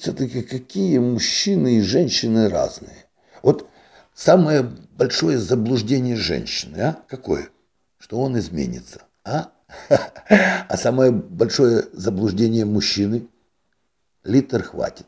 все-таки какие мужчины и женщины разные. Вот самое большое заблуждение женщины, а? Какое? Что он изменится, а? А самое большое заблуждение мужчины – литр хватит.